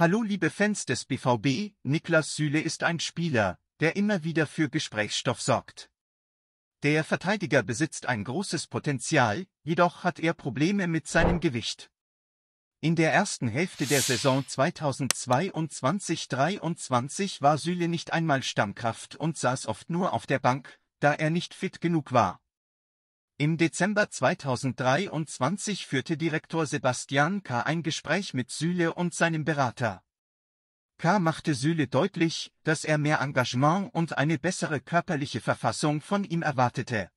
Hallo liebe Fans des BVB, Niklas Süle ist ein Spieler, der immer wieder für Gesprächsstoff sorgt. Der Verteidiger besitzt ein großes Potenzial, jedoch hat er Probleme mit seinem Gewicht. In der ersten Hälfte der Saison 2022-23 war Süle nicht einmal Stammkraft und saß oft nur auf der Bank, da er nicht fit genug war. Im Dezember 2023 führte Direktor Sebastian K. ein Gespräch mit Süle und seinem Berater. K. machte Süle deutlich, dass er mehr Engagement und eine bessere körperliche Verfassung von ihm erwartete.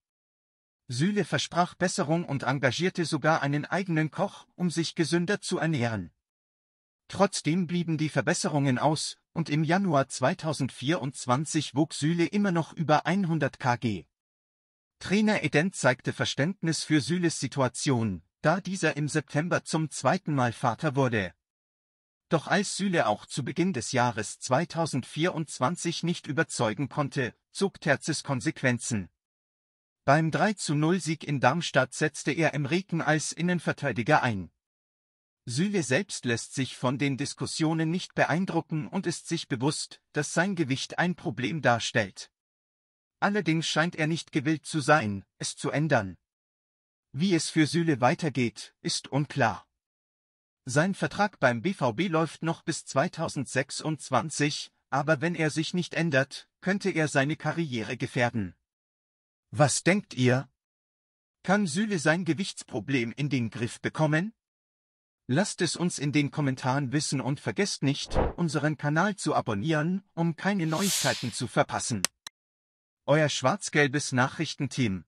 Süle versprach Besserung und engagierte sogar einen eigenen Koch, um sich gesünder zu ernähren. Trotzdem blieben die Verbesserungen aus, und im Januar 2024 wog Süle immer noch über 100 kg. Trainer Edent zeigte Verständnis für Süles Situation, da dieser im September zum zweiten Mal Vater wurde. Doch als Süle auch zu Beginn des Jahres 2024 nicht überzeugen konnte, zog Terzes Konsequenzen. Beim 3-0-Sieg zu in Darmstadt setzte er im Emreken als Innenverteidiger ein. Süle selbst lässt sich von den Diskussionen nicht beeindrucken und ist sich bewusst, dass sein Gewicht ein Problem darstellt. Allerdings scheint er nicht gewillt zu sein, es zu ändern. Wie es für Süle weitergeht, ist unklar. Sein Vertrag beim BVB läuft noch bis 2026, aber wenn er sich nicht ändert, könnte er seine Karriere gefährden. Was denkt ihr? Kann Süle sein Gewichtsproblem in den Griff bekommen? Lasst es uns in den Kommentaren wissen und vergesst nicht, unseren Kanal zu abonnieren, um keine Neuigkeiten zu verpassen. Euer schwarz-gelbes Nachrichtenteam.